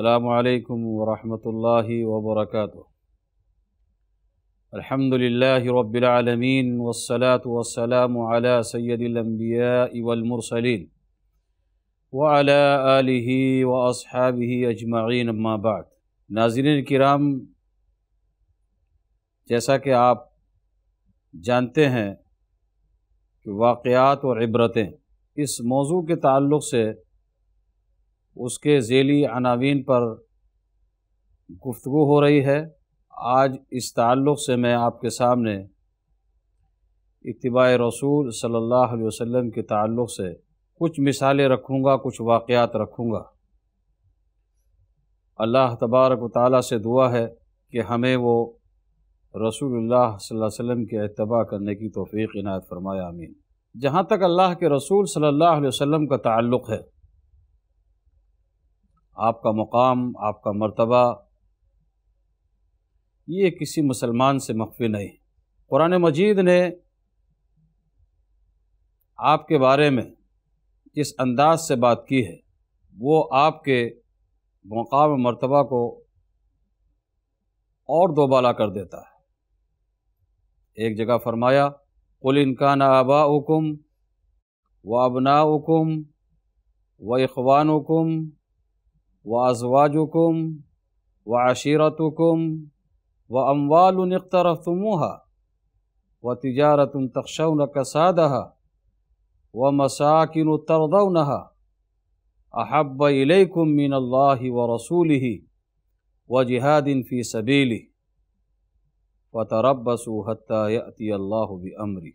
अल्लाम वरहमल वबरक अलहमदिल्ला रबालमीन वसलात वसलाम सैदम्बिया वलमरसलिन वाला व असहाबी अजमाइन अम्माबाद नाजरन कराम जैसा कि आप जानते हैं कि वाक़ात और इबरतें इस मौजू के ताल्लुक़ से उसके जैली अनावीन पर गुफ्तु हो रही है आज इस ताल्लुक़ से मैं आपके सामने इतबा रसूल सल्लल्लाहु अलैहि वसल्लम के ताल्लुक़ से कुछ मिसालें रखूँगा कुछ वाक़ात रखूँगा अल्लाह तबारक ताली से दुआ है कि हमें वो रसूलुल्लाह सल्लल्लाहु अलैहि वसल्लम के अतबा करने की तोफ़ी इनायत फरमाया आमीन जहाँ तक अल्लाह के रसूल सल्लल्लाहु अलैहि वसल्लम का ताल्लुक़ है आपका मकाम आपका मर्तबा ये किसी मुसलमान से मख्फी नहीं कुरान मजीद ने आपके बारे में जिस अंदाज से बात की है वो आपके मकाम मर्तबा को और दोबाला कर देता है एक जगह फरमाया कुल इनकान आबा हुकुम व अबना हुकुम व इखवान हुकुम वाजवाजुकुम व आशीरतुकुम व अम्वाल इख्तरफमूहा व तजारत तख्शन कसादहा व मसाकिन तरदनहा अहब इलैकुम मिन अल्लाह व रसूल ही व जिहादिन फ़ी सबीली व तरबसू हती अल्लाह बमरी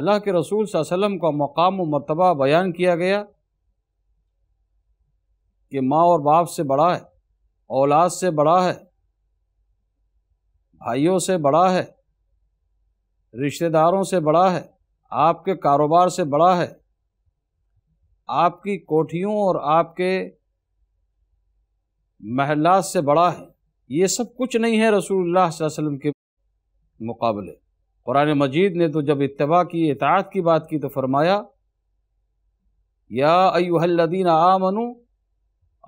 अल्लाह के रसूल वसम का मकाम मरतबा बयान किया गया कि माँ और बाप से बड़ा है औलाद से बड़ा है भाइयों से बड़ा है रिश्तेदारों से बड़ा है आपके कारोबार से बड़ा है आपकी कोठियों और आपके महलात से बड़ा है ये सब कुछ नहीं है रसूलुल्लाह वसल्लम के मुकाबले कुरान मजीद ने तो जब इतबा की इतात की बात की तो फरमाया या अयुहल्लिन आमनू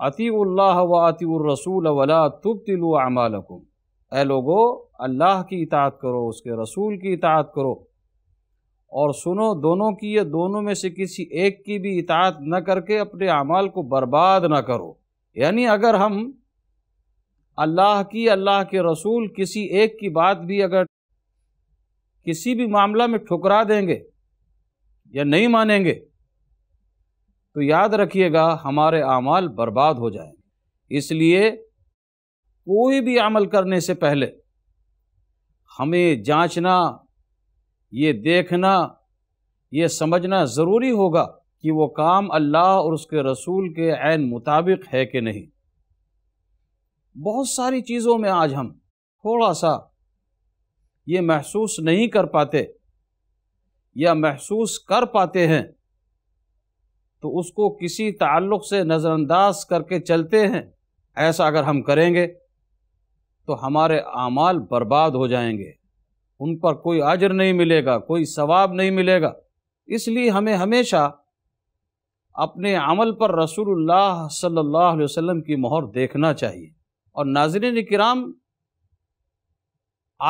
अतील्ला व रसूल वला तुब तिलु अमालकुम ए लोगो अल्लाह की इतात करो उसके रसूल की इतात करो और सुनो दोनों की या दोनों में से किसी एक की भी इतात न करके अपने अमाल को बर्बाद न करो यानी अगर हम अल्लाह की अल्लाह के रसूल किसी एक की बात भी अगर किसी भी मामला में ठुकरा देंगे या नहीं मानेंगे तो याद रखिएगा हमारे अमाल बर्बाद हो जाएंगे इसलिए कोई भी अमल करने से पहले हमें जांचना ये देखना ये समझना ज़रूरी होगा कि वो काम अल्लाह और उसके रसूल के आन मुताबिक है कि नहीं बहुत सारी चीज़ों में आज हम थोड़ा सा ये महसूस नहीं कर पाते या महसूस कर पाते हैं तो उसको किसी ताल्लुक़ से नज़रअंदाज करके चलते हैं ऐसा अगर हम करेंगे तो हमारे आमाल बर्बाद हो जाएंगे उन पर कोई आजर नहीं मिलेगा कोई सवाब नहीं मिलेगा इसलिए हमें हमेशा अपने अमल पर रसूलुल्लाह सल्लल्लाहु अलैहि वसल्लम की मोहर देखना चाहिए और नाजरीन कराम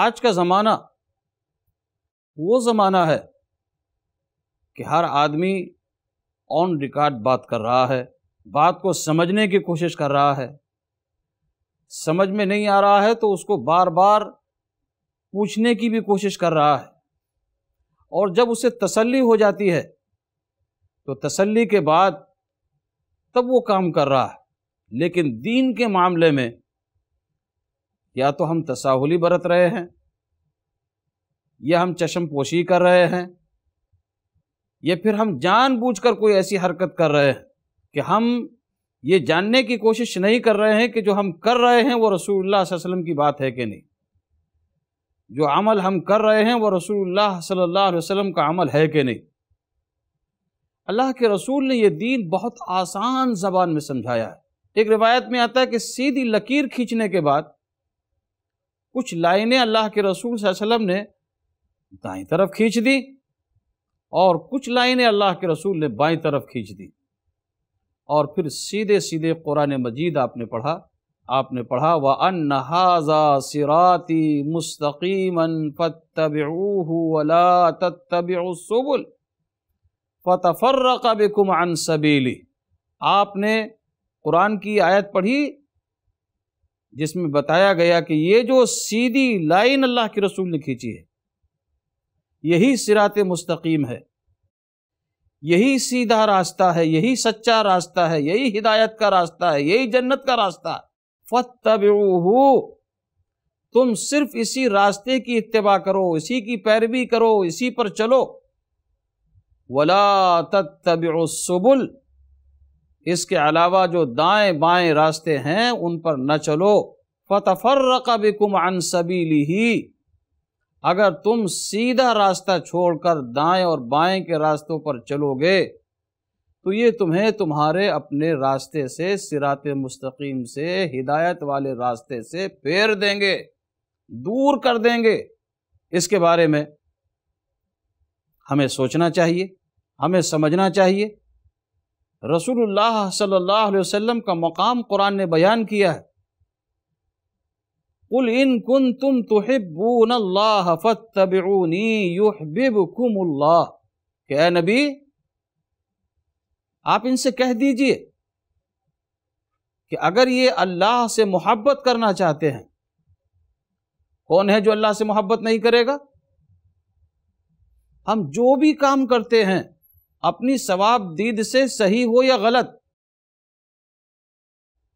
आज का ज़माना वो ज़माना है कि हर आदमी ऑन रिकॉर्ड बात कर रहा है बात को समझने की कोशिश कर रहा है समझ में नहीं आ रहा है तो उसको बार बार पूछने की भी कोशिश कर रहा है और जब उसे तसल्ली हो जाती है तो तसल्ली के बाद तब वो काम कर रहा है लेकिन दीन के मामले में या तो हम तसाहुली बरत रहे हैं या हम चशम पोशी कर रहे हैं या फिर हम जानबूझकर कोई ऐसी हरकत कर रहे हैं कि हम ये जानने की कोशिश नहीं कर रहे हैं कि जो हम कर रहे हैं वो रसूलुल्लाह वसल्लम की बात है कि नहीं जो अमल हम कर रहे हैं वो रसूलुल्लाह सल्लल्लाहु अलैहि वसल्लम का अमल है कि नहीं अल्लाह के रसूल ने यह दीन बहुत आसान जबान में समझाया है एक रिवायत में आता है कि सीधी लकीर खींचने के बाद कुछ लाइनें अल्लाह के रसूल वसल्लम ने दाएं तरफ खींच दी और कुछ लाइनें अल्लाह के रसूल ने बाएं तरफ खींच दी और फिर सीधे सीधे कुरान मजीद आपने पढ़ा आपने पढ़ा व अन नहाजा सिराती मुस्तकीमन फ़तबला तबसुबुल फ़तफ़र्रक़ बिकुम अन सबीली आपने कुरान की आयत पढ़ी जिसमें बताया गया कि ये जो सीधी लाइन अल्लाह के रसूल ने खींची है यही सिरात मुस्तकीम है यही सीधा रास्ता है यही सच्चा रास्ता है यही हिदायत का रास्ता है यही जन्नत का रास्ता फतबू तुम सिर्फ इसी रास्ते की इतवा करो इसी की पैरवी करो इसी पर चलो वला तबुल इसके अलावा जो दाएं बाएं रास्ते हैं उन पर न चलो फतफर रकबिकुम अन सबीली अगर तुम सीधा रास्ता छोड़कर दाएं और बाएं के रास्तों पर चलोगे तो ये तुम्हें तुम्हारे अपने रास्ते से सिरात मुस्तकीम से हिदायत वाले रास्ते से फेर देंगे दूर कर देंगे इसके बारे में हमें सोचना चाहिए हमें समझना चाहिए रसूलुल्लाह सल्लल्लाहु अलैहि वसल्लम का मकाम कुरान ने बयान किया है कुल इन कुन तुम तोहिबून अल्लाह फ़तबनी युहबिबकुमुल्लाह क्या नबी आप इनसे कह दीजिए कि अगर ये अल्लाह से मोहब्बत करना चाहते हैं कौन है जो अल्लाह से मोहब्बत नहीं करेगा हम जो भी काम करते हैं अपनी सवाब दीद से सही हो या गलत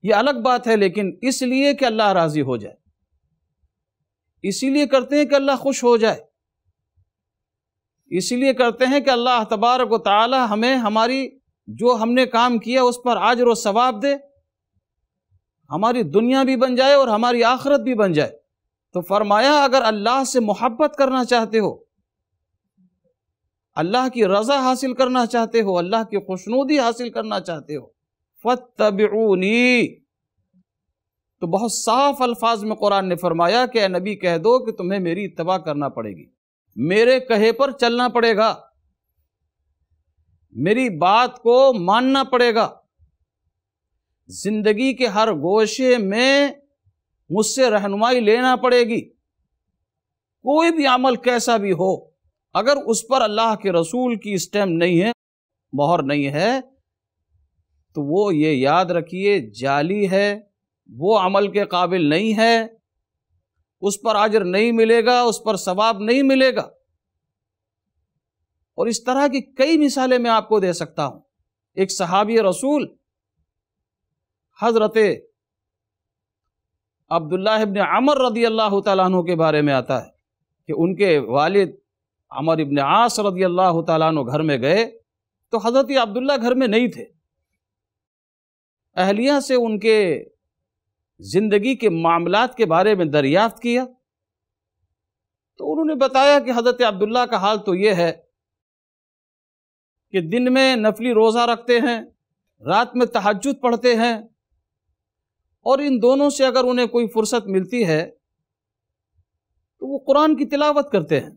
ये अलग बात है लेकिन इसलिए कि अल्लाह राजी हो जाए इसीलिए करते हैं कि अल्लाह खुश हो जाए इसीलिए करते हैं कि अल्लाह तबारक ताली हमें हमारी जो हमने काम किया उस पर आज रो सवाब दे हमारी दुनिया भी बन जाए और हमारी आखरत भी बन जाए तो फरमाया अगर अल्लाह से मोहब्बत करना चाहते हो अल्लाह की रज़ा हासिल करना चाहते हो अल्लाह की खुशनूदी हासिल करना चाहते हो फतबनी तो बहुत साफ अल्फाज में कुरान ने फरमाया कि नबी कह दो कि तुम्हें मेरी इतवा करना पड़ेगी मेरे कहे पर चलना पड़ेगा मेरी बात को मानना पड़ेगा जिंदगी के हर गोशे में मुझसे रहनुमाई लेना पड़ेगी कोई भी अमल कैसा भी हो अगर उस पर अल्लाह के रसूल की स्टैम्प नहीं है मोहर नहीं है तो वो ये याद रखिए जाली है वो अमल के काबिल नहीं है उस पर आजर नहीं मिलेगा उस पर सवाब नहीं मिलेगा और इस तरह की कई मिसालें मैं आपको दे सकता हूं एक सहाबी रसूल हजरत अब्दुल्ला इबन अमर रदी अल्लाह तु के बारे में आता है कि उनके वालिद अमर इबन आस रदी अल्लाह तु घर में गए तो हज़रत अब्दुल्ला घर में नहीं थे अहलिया से उनके ज़िंदगी के मामला के बारे में दरियाफ्त किया तो उन्होंने बताया कि हज़रत अब्दुल्ला का हाल तो ये है कि दिन में नफली रोज़ा रखते हैं रात में तहजद पढ़ते हैं और इन दोनों से अगर उन्हें कोई फुर्सत मिलती है तो वो कुरान की तिलावत करते हैं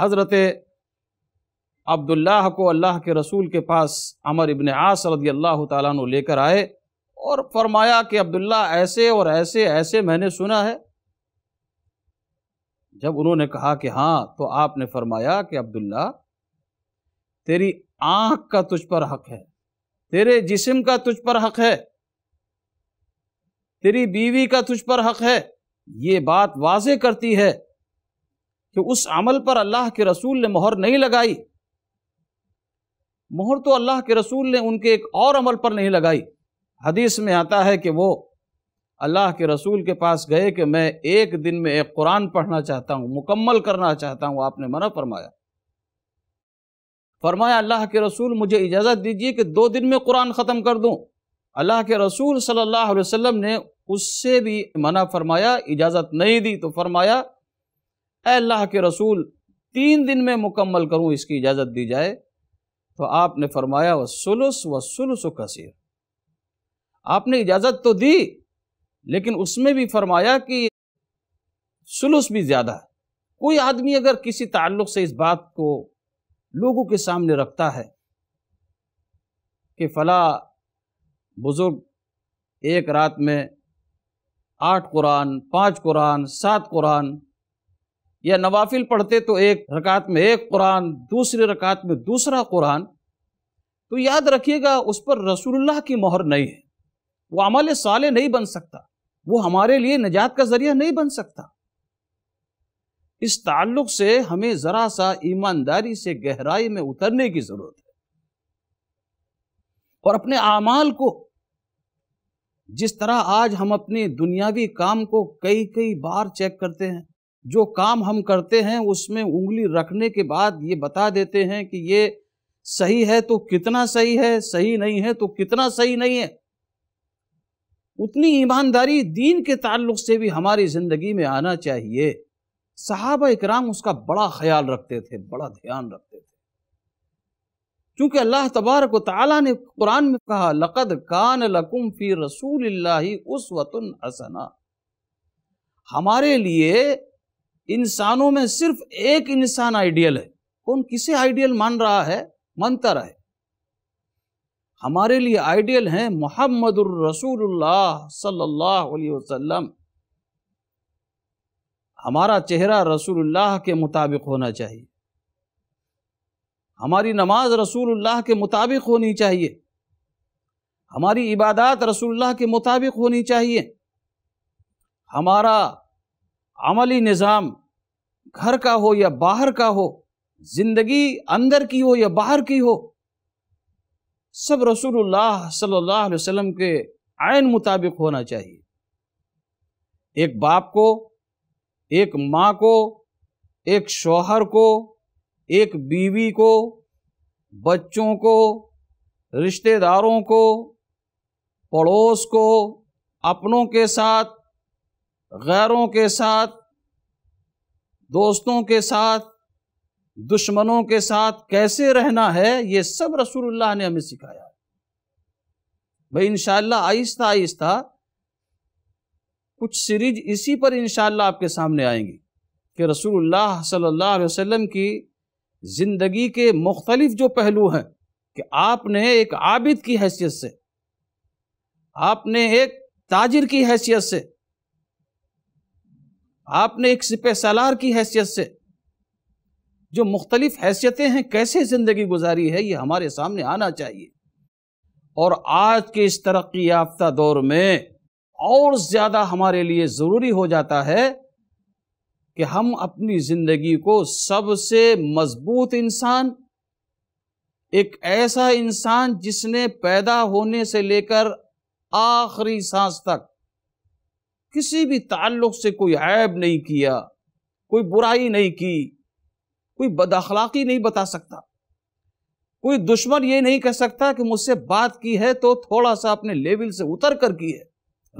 हज़रत अब्दुल्लाह को अल्लाह के रसूल के पास अमर इबन आस अल्लाह तु लेकर आए और फरमाया कि अब्दुल्ला ऐसे और ऐसे ऐसे मैंने सुना है जब उन्होंने कहा कि हाँ तो आपने फरमाया कि अब्दुल्ला तेरी आंख का तुझ पर हक है तेरे जिस्म का तुझ पर हक है तेरी बीवी का तुझ पर हक है ये बात वाजे करती है कि उस अमल पर अल्लाह के रसूल ने मोहर नहीं लगाई मोहर तो अल्लाह के रसूल ने उनके एक और अमल पर नहीं लगाई हदीस में आता है कि वो अल्लाह के रसूल के पास गए कि मैं एक दिन में एक कुरान पढ़ना चाहता हूँ मुकम्मल करना चाहता हूँ आपने मना फरमाया फरमाया अल्लाह के रसूल मुझे इजाज़त दीजिए कि दो दिन में कुरान ख़त्म कर दूँ अल्लाह के रसूल सल्लल्लाहु अलैहि वसल्लम ने उससे भी मना फरमाया इजाज़त नहीं दी तो फरमाया अल्लाह के रसूल तीन दिन में मुकम्मल करूँ इसकी इजाज़त दी जाए तो आपने फरमाया वसुलस वसुलस कसीर आपने इजाज़त तो दी लेकिन उसमें भी फरमाया कि सुलूस भी ज़्यादा है कोई आदमी अगर किसी ताल्लुक से इस बात को लोगों के सामने रखता है कि फ़ला बुज़ुर्ग एक रात में आठ कुरान पाँच कुरान सात कुरान या नवाफिल पढ़ते तो एक रकात में एक कुरान दूसरी रकात में दूसरा कुरान तो याद रखिएगा उस पर रसूलुल्लाह की मोहर नहीं है वो अमल साले नहीं बन सकता वो हमारे लिए निजात का जरिया नहीं बन सकता इस ताल्लुक से हमें ज़रा सा ईमानदारी से गहराई में उतरने की ज़रूरत है और अपने आमाल को जिस तरह आज हम अपने दुनियावी काम को कई कई बार चेक करते हैं जो काम हम करते हैं उसमें उंगली रखने के बाद ये बता देते हैं कि ये सही है तो कितना सही है सही नहीं है तो कितना सही नहीं है उतनी ईमानदारी दीन के ताल्लुक से भी हमारी ज़िंदगी में आना चाहिए साहब इकराम उसका बड़ा ख्याल रखते थे बड़ा ध्यान रखते थे क्योंकि अल्लाह तबारक ताला ने कुरान में कहा लक़द कान लकुम फ़ी रसूल उस वतन हसना हमारे लिए इंसानों में सिर्फ एक इंसान आइडियल है कौन किसे आइडियल मान रहा है मानता रहे हमारे लिए आइडियल हैं मोहम्मद सल्लल्लाहु अलैहि वसल्लम हमारा चेहरा रसूलुल्लाह के मुताबिक होना चाहिए हमारी नमाज रसूलुल्लाह के मुताबिक होनी चाहिए हमारी इबादत रसूलुल्लाह के मुताबिक होनी चाहिए हमारा अमली निज़ाम घर का हो या बाहर का हो ज़िंदगी अंदर की हो या बाहर की हो सब रसूलुल्लाह सल्लल्लाहु अलैहि वसल्लम के आयन मुताबिक होना चाहिए एक बाप को एक माँ को एक शोहर को एक बीवी को बच्चों को रिश्तेदारों को पड़ोस को अपनों के साथ गैरों के साथ दोस्तों के साथ दुश्मनों के साथ कैसे रहना है ये सब रसूलुल्लाह ने हमें सिखाया भाई इनशाला आहिस्ता आहिस्ता कुछ सीरीज इसी पर इनशाला आपके सामने आएंगी कि रसूलुल्लाह सल्लल्लाहु अलैहि वसल्लम की ज़िंदगी के मुख्तलिफ जो पहलू हैं कि आपने एक आबिद की हैसियत से आपने एक ताजिर की हैसियत से आपने एक सिपह सलार की हैसियत से जो मुख्तलिफ हैसियतें हैं कैसे ज़िंदगी गुजारी है ये हमारे सामने आना चाहिए और आज के इस तरक्की याफ्ता दौर में और ज़्यादा हमारे लिए ज़रूरी हो जाता है कि हम अपनी ज़िंदगी को सबसे मजबूत इंसान एक ऐसा इंसान जिसने पैदा होने से लेकर आखिरी सांस तक किसी भी ताल्लुक से कोई ऐब नहीं किया कोई बुराई नहीं की कोई बदअखलाकी नहीं बता सकता कोई दुश्मन ये नहीं कह सकता कि मुझसे बात की है तो थोड़ा सा अपने लेवल से उतर कर की है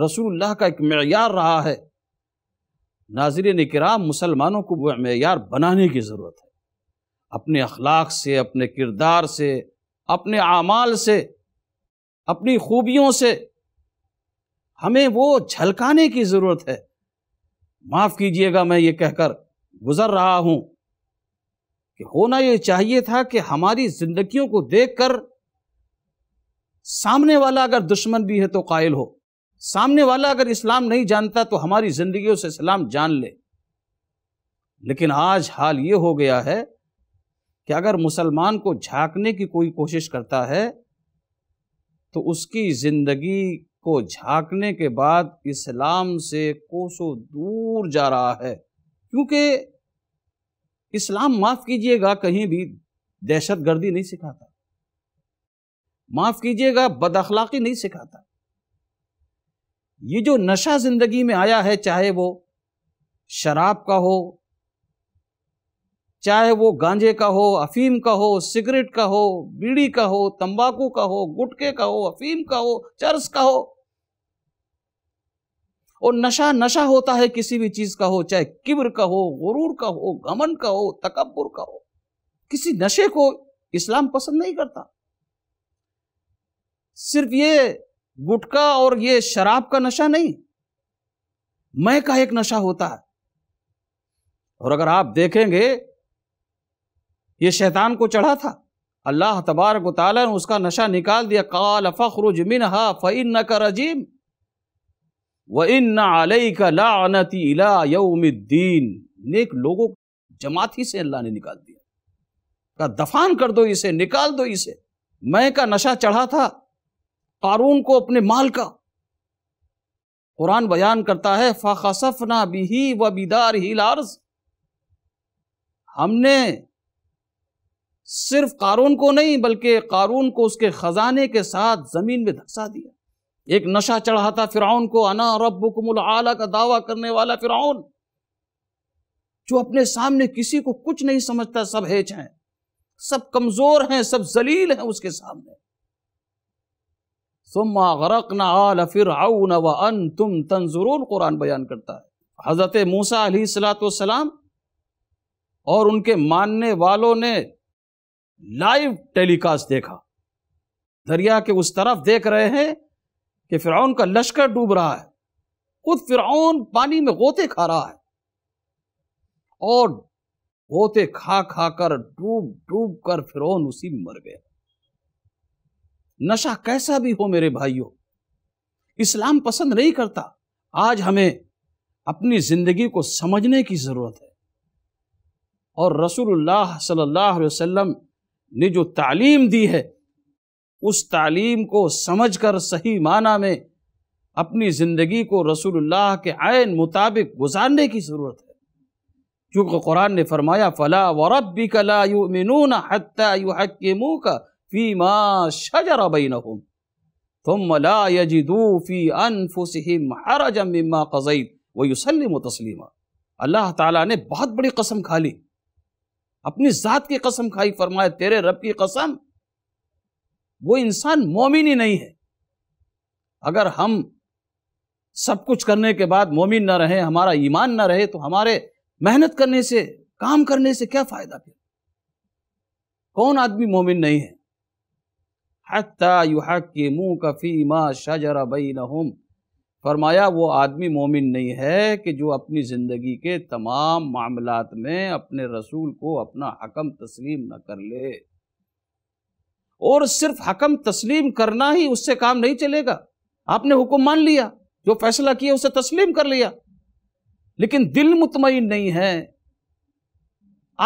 रसूलुल्लाह का एक मैार रहा है ने किरा मुसलमानों को वह मैार बनाने की ज़रूरत है अपने अखलाक से अपने किरदार से अपने आमाल से अपनी खूबियों से हमें वो झलकाने की ज़रूरत है माफ़ कीजिएगा मैं ये कहकर गुज़र रहा हूँ कि होना ये चाहिए था कि हमारी जिंदगियों को देखकर सामने वाला अगर दुश्मन भी है तो कायल हो सामने वाला अगर इस्लाम नहीं जानता तो हमारी जिंदगियों से इस्लाम जान ले लेकिन आज हाल ये हो गया है कि अगर मुसलमान को झांकने की कोई कोशिश करता है तो उसकी ज़िंदगी को झांकने के बाद इस्लाम से कोसों दूर जा रहा है क्योंकि इस्लाम माफ कीजिएगा कहीं भी दहशत गर्दी नहीं सिखाता माफ कीजिएगा बदअखलाकी नहीं सिखाता ये जो नशा जिंदगी में आया है चाहे वो शराब का हो चाहे वो गांजे का हो अफीम का हो सिगरेट का हो बीड़ी का हो तंबाकू का हो गुटके का हो अफीम का हो चर्स का हो और नशा नशा होता है किसी भी चीज़ का हो चाहे किब्र का हो गुरूर का हो गमन का हो तकबर का हो किसी नशे को इस्लाम पसंद नहीं करता सिर्फ ये गुटका और ये शराब का नशा नहीं मैं का एक नशा होता है और अगर आप देखेंगे ये शैतान को चढ़ा था अल्लाह तबारक ने उसका नशा निकाल दिया काल फ़खरुज मिन हा फ़ैन रजीम व इन आलई का लानती इला नेक लोगों को जमाती से अल्लाह ने निकाल दिया का दफान कर दो इसे निकाल दो इसे मैं का नशा चढ़ा था कारून को अपने माल का कुरान बयान करता है फ़ाखसफ ना बिही व बिदार ही लार्ज हमने सिर्फ कारून को नहीं बल्कि कारून को उसके खजाने के साथ जमीन में धंसा दिया एक नशा चढ़ा था फिराउन को अना रब्बुकुमुल आला का दावा करने वाला फिराउन जो अपने सामने किसी को कुछ नहीं समझता सब हेच हैं सब कमजोर हैं सब जलील हैं उसके सामने गरक न आल फिर व अन तुम तंजुरून कुरान बयान करता है हज़रत मूसा सलाम और उनके मानने वालों ने लाइव टेलीकास्ट देखा दरिया के उस तरफ देख रहे हैं कि फ़िरौन का लश्कर डूब रहा है खुद फ़िरौन पानी में गोते खा रहा है और गोते खा खा कर डूब डूब कर फ़िरौन उसी मर गया नशा कैसा भी हो मेरे भाइयों इस्लाम पसंद नहीं करता आज हमें अपनी ज़िंदगी को समझने की ज़रूरत है और रसूलुल्लाह सल्लल्लाहु अलैहि वसल्लम ने जो तालीम दी है उस तालीम को समझ कर सही माना में अपनी ज़िंदगी को रसूलुल्लाह के आयन मुताबिक गुजारने की ज़रूरत है क्योंकि कुरान ने फरमाया फ़ला वरबी कला यू मिनून का फ़ी शजर तुम ला यजिदू फ़ी हरजम मिम्मा व युसलिम तस्लीमा अल्लाह ताला ने बहुत बड़ी कसम खा ली अपनी ज़ात की कसम खाई फरमाया तेरे रब की कसम वो इंसान मोमिन ही नहीं है अगर हम सब कुछ करने के बाद मोमिन ना रहे हमारा ईमान ना रहे तो हमारे मेहनत करने से काम करने से क्या फायदा फिर कौन आदमी मोमिन नहीं है हत्ता युहा के मुँह कफ़ी माँ शाहजरा बई नहम फरमाया वो आदमी मोमिन नहीं है कि जो अपनी ज़िंदगी के तमाम मामलात में अपने रसूल को अपना हकम तस्लीम न कर ले और सिर्फ हकम तस्लीम करना ही उससे काम नहीं चलेगा आपने हुक्म मान लिया जो फैसला किया उसे तस्लीम कर लिया लेकिन दिल मुतमिन नहीं है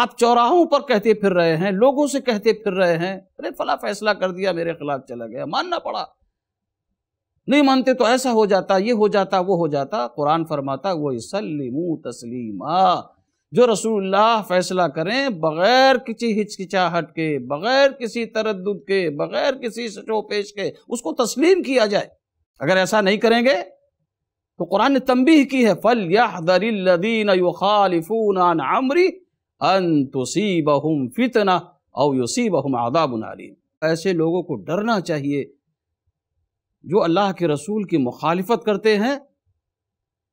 आप चौराहों पर कहते फिर रहे हैं लोगों से कहते फिर रहे हैं अरे फला फैसला कर दिया मेरे खिलाफ चला गया मानना पड़ा नहीं मानते तो ऐसा हो जाता ये हो जाता वो हो जाता कुरान फरमाता वो इसलिम तस्लीमा जो रसूलुल्लाह फैसला करें बग़ैर किसी हिचकिचाहट के बग़ैर किसी तरद के बग़ैर किसी पेश के उसको तस्लीम किया जाए अगर ऐसा नहीं करेंगे तो कुरान ने तंबीह की है फल यदीन खालिफून अमरी अन बहुम फितना और युसीबहुम आदाबुन अलीम ऐसे लोगों को डरना चाहिए जो अल्लाह के रसूल की मुखालफत करते हैं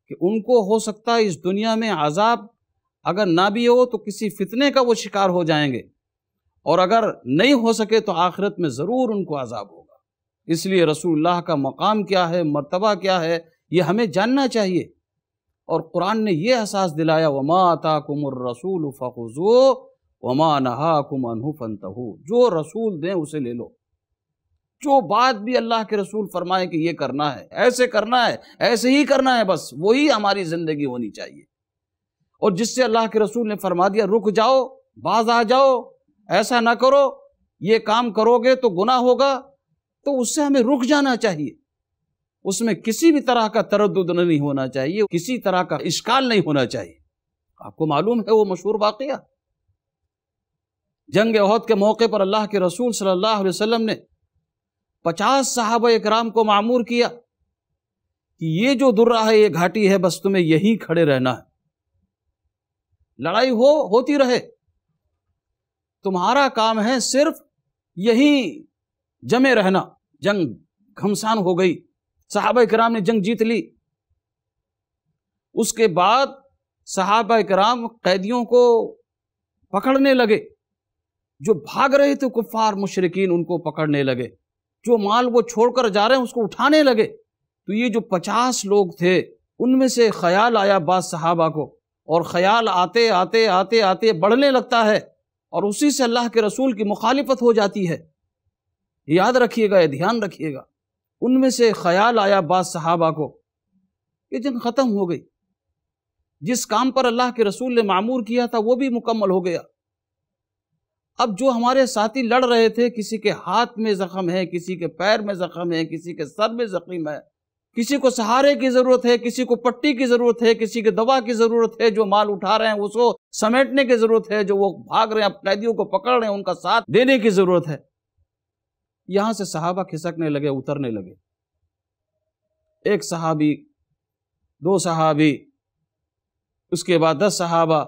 कि उनको हो सकता है इस दुनिया में आज़ाब अगर ना भी हो तो किसी फितने का वो शिकार हो जाएंगे और अगर नहीं हो सके तो आखिरत में ज़रूर उनको आज़ाब होगा इसलिए रसूलुल्लाह का मकाम क्या है मर्तबा क्या है ये हमें जानना चाहिए और कुरान ने यह एहसास दिलाया वमा आता कुमर रसूल फो वमा नहा कुमनहु फनतहु जो रसूल दें उसे ले लो जो बात भी अल्लाह के रसूल फरमाए कि ये करना है ऐसे करना है ऐसे ही करना है बस वही हमारी ज़िंदगी होनी चाहिए और जिससे अल्लाह के रसूल ने फरमा दिया रुक जाओ बाज आ जाओ ऐसा ना करो ये काम करोगे तो गुना होगा तो उससे हमें रुक जाना चाहिए उसमें किसी भी तरह का तरद नहीं होना चाहिए किसी तरह का इश्काल नहीं होना चाहिए आपको मालूम है वो मशहूर वाक़ जंग अहद के मौके पर अल्लाह के रसूल सल्लल्लाहु अलैहि वसल्लम ने पचास साहब इकराम को मामूर किया कि ये जो दुर्रा है ये घाटी है बस तुम्हें यहीं खड़े रहना है लड़ाई हो होती रहे तुम्हारा काम है सिर्फ यही जमे रहना जंग घमसान हो गई साहब कराम ने जंग जीत ली उसके बाद साहब कराम कैदियों को पकड़ने लगे जो भाग रहे थे कुफार मुशरकिन उनको पकड़ने लगे जो माल वो छोड़कर जा रहे हैं उसको उठाने लगे तो ये जो पचास लोग थे उनमें से ख्याल आया बाद साहबा को और ख्याल आते आते आते आते बढ़ने लगता है और उसी से अल्लाह के रसूल की मुखालिफत हो जाती है याद रखिएगा या ध्यान रखिएगा उनमें से ख्याल आया बाद सहाबा को कि जन ख़त्म हो गई जिस काम पर अल्लाह के रसूल ने मामूर किया था वो भी मुकम्मल हो गया अब जो हमारे साथी लड़ रहे थे किसी के हाथ में ज़ख़म है किसी के पैर में ज़ख़म है किसी के सर में ज़ख़ीम है किसी को सहारे की जरूरत है किसी को पट्टी की जरूरत है किसी के दवा की जरूरत है जो माल उठा रहे हैं उसको समेटने की जरूरत है जो वो भाग रहे हैं कैदियों को पकड़ रहे हैं उनका साथ देने की जरूरत है यहां से सहाबा खिसकने लगे उतरने लगे एक सहाबी दो सहाबी उसके बाद दस सहाबा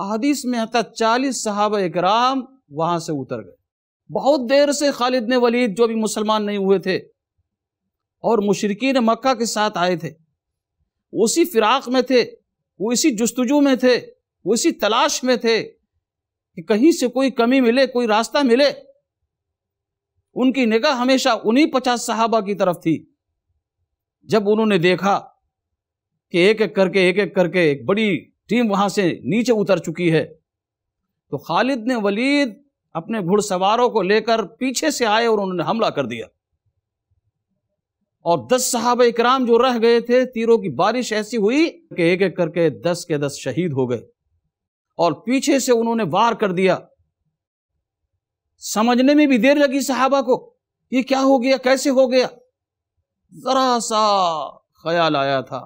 आदिश में आता चालीस सहाबा इकराम वहां से उतर गए बहुत देर से खालिद ने वलीद जो भी मुसलमान नहीं हुए थे और मुशरकिन मक्का के साथ आए थे उसी फिराक में थे वो इसी जस्तजू में थे वो इसी तलाश में थे कि कहीं से कोई कमी मिले कोई रास्ता मिले उनकी निगाह हमेशा उन्हीं पचास साहबा की तरफ थी जब उन्होंने देखा कि एक एक करके एक एक करके एक बड़ी टीम वहां से नीचे उतर चुकी है तो खालिद ने वलीद अपने घुड़सवारों को लेकर पीछे से आए और उन्होंने हमला कर दिया और दस साहब इक्राम जो रह गए थे तीरों की बारिश ऐसी हुई कि एक एक करके दस के दस शहीद हो गए और पीछे से उन्होंने वार कर दिया समझने में भी देर लगी साहबा को ये क्या हो गया कैसे हो गया जरा सा ख्याल आया था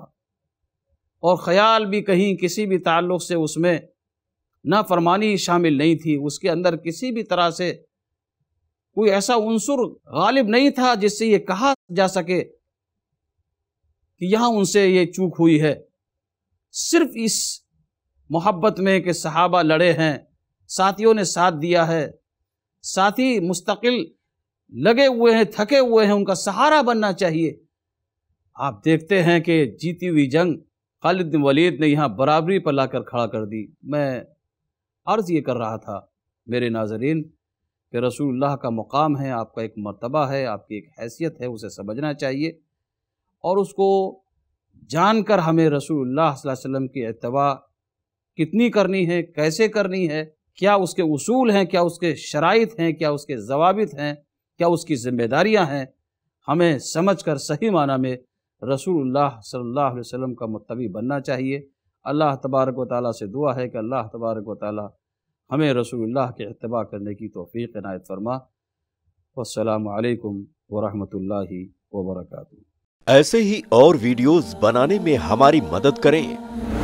और ख्याल भी कहीं किसी भी ताल्लुक से उसमें नाफरमानी शामिल नहीं थी उसके अंदर किसी भी तरह से कोई ऐसा उनसुर गालिब नहीं था जिससे ये कहा जा सके कि यहां उनसे ये चूक हुई है सिर्फ इस मोहब्बत में कि सहाबा लड़े हैं साथियों ने साथ दिया है साथी मुस्तकिल लगे हुए हैं थके हुए हैं उनका सहारा बनना चाहिए आप देखते हैं कि जीती हुई जंग खालिद वलीद ने यहाँ बराबरी पर लाकर खड़ा कर दी मैं अर्ज़ ये कर रहा था मेरे नाजरीन कि रसूलुल्लाह का मकाम है आपका एक मर्तबा है आपकी एक हैसियत है उसे समझना चाहिए और उसको जान कर हमें रसूलुल्लाह वसल्लम की अतवा कितनी करनी है कैसे करनी है क्या उसके उसूल हैं क्या उसके शराइ हैं क्या उसके जवाबित हैं क्या उसकी ज़िम्मेदारियाँ हैं हमें समझ कर सही माना में रसूलुल्लाह सल्लल्लाहु अलैहि वसल्लम का मुतवी बनना चाहिए अल्लाह तबारक व ताली से दुआ है कि अल्लाह तबारक व ताली हमें रसूलुल्लाह के अतबा करने की तोफ़ी इनायत फरमा वालकम वरहमतुल्लाहि वबरकू ऐसे ही और वीडियोस बनाने में हमारी मदद करें